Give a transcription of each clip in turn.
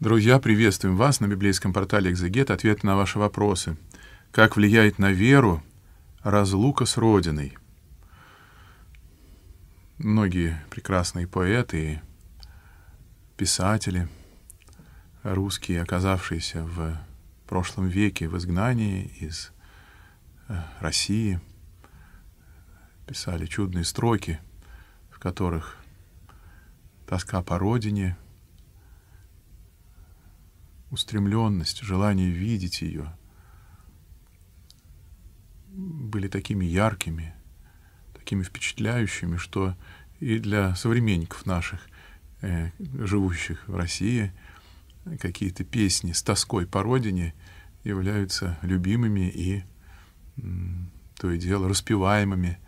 Друзья, приветствуем вас на библейском портале «Экзегет» ответы на ваши вопросы. Как влияет на веру разлука с Родиной? Многие прекрасные поэты писатели русские, оказавшиеся в прошлом веке в изгнании из э, России, писали чудные строки, в которых тоска по родине — устремленность, желание видеть ее были такими яркими, такими впечатляющими, что и для современников наших, э, живущих в России, какие-то песни с тоской по родине являются любимыми и то и дело распеваемыми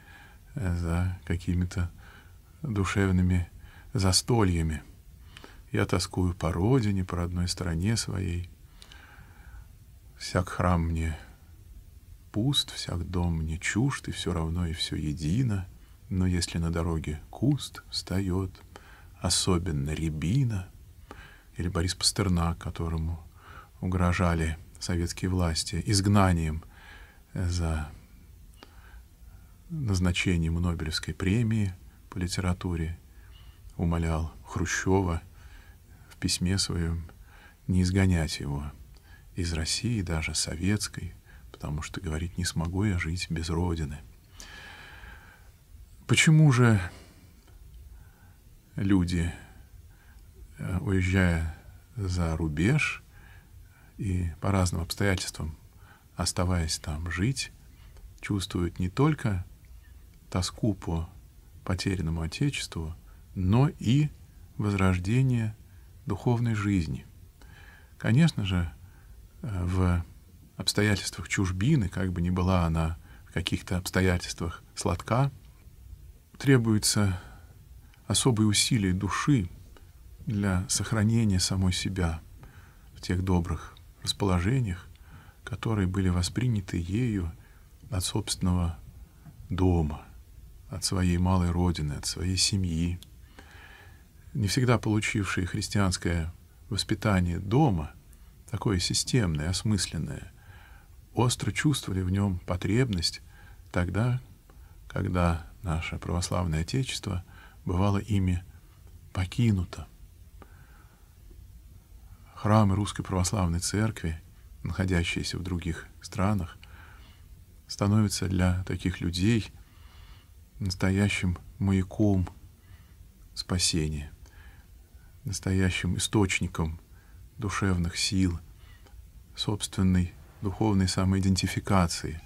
э, за какими-то душевными застольями. Я тоскую по родине, по родной стране своей. Всяк храм мне пуст, всяк дом мне чужд, и все равно и все едино. Но если на дороге куст встает, особенно рябина, или Борис Пастернак, которому угрожали советские власти изгнанием э, за назначением Нобелевской премии по литературе, умолял Хрущева – письме своем не изгонять его из России, даже советской, потому что, говорит, не смогу я жить без Родины. Почему же люди, э, уезжая за рубеж и по разным обстоятельствам, оставаясь там жить, чувствуют не только тоску по потерянному Отечеству, но и возрождение духовной жизни. Конечно же, э, в обстоятельствах чужбины, как бы ни была она в каких-то обстоятельствах сладка, требуется особые усилия души для сохранения самой себя в тех добрых расположениях, которые были восприняты ею от собственного дома, от своей малой родины, от своей семьи, не всегда получившие христианское воспитание дома, такое системное, осмысленное, остро чувствовали в нем потребность тогда, когда наше православное Отечество бывало ими покинуто. Храмы Русской Православной Церкви, находящиеся в других странах, становятся для таких людей настоящим маяком спасения настоящим источником душевных сил, собственной духовной самоидентификации,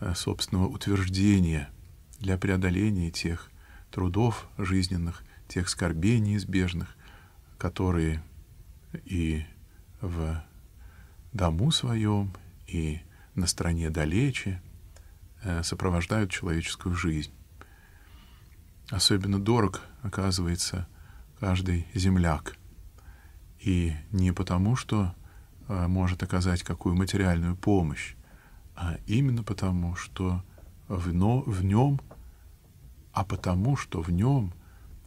э, собственного утверждения для преодоления тех трудов жизненных, тех скорбей неизбежных, которые и в дому своем, и на стране далече э, сопровождают человеческую жизнь. Особенно дорог оказывается – каждый земляк. И не потому, что э, может оказать какую материальную помощь, а именно потому, что в, но, в нем, а потому, что в нем,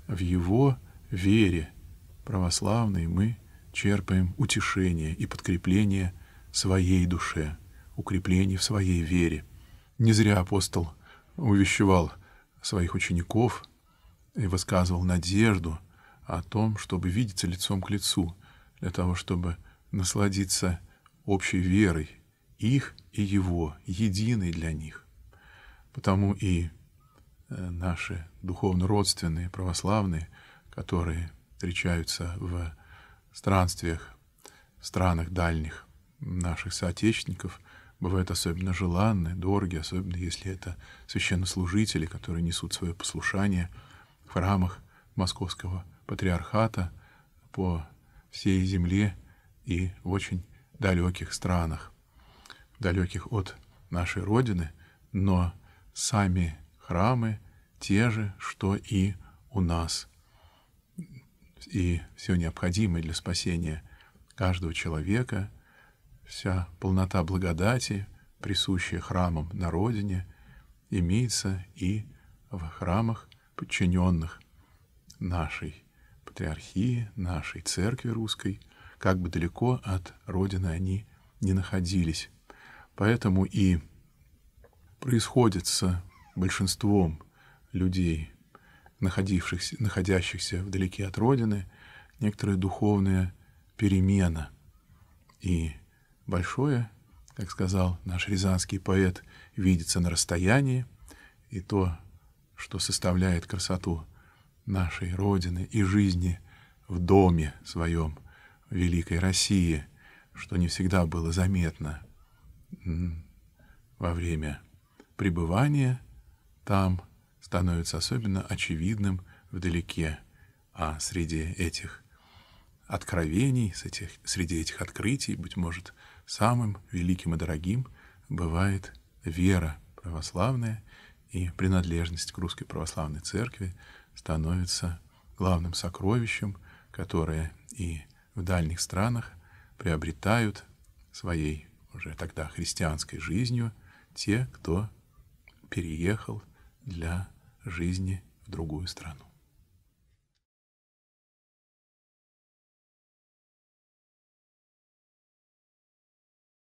в его вере православной мы черпаем утешение и подкрепление своей душе, укрепление в своей вере. Не зря апостол увещевал своих учеников и высказывал надежду — о том, чтобы видеться лицом к лицу, для того, чтобы насладиться общей верой их и его, единой для них. Потому и э, наши духовно родственные православные, которые встречаются в странствиях, в странах дальних наших соотечественников, бывают особенно желанны, дороги, особенно если это священнослужители, которые несут свое послушание в храмах московского патриархата по всей земле и в очень далеких странах, далеких от нашей Родины, но сами храмы те же, что и у нас. И все необходимое для спасения каждого человека, вся полнота благодати, присущая храмам на Родине, имеется и в храмах, подчиненных нашей патриархии, нашей церкви русской, как бы далеко от родины они не находились. Поэтому и происходит с большинством людей, находившихся, находящихся вдалеке от родины, некоторая духовная перемена. И большое, как сказал наш рязанский поэт, видится на расстоянии, и то, что составляет красоту нашей Родины и жизни в доме своем, в Великой России, что не всегда было заметно во время пребывания там становится особенно очевидным вдалеке, а среди этих откровений, среди этих открытий, быть может, самым великим и дорогим бывает вера православная и принадлежность к Русской Православной Церкви, становится главным сокровищем, которое и в дальних странах приобретают своей уже тогда христианской жизнью те, кто переехал для жизни в другую страну.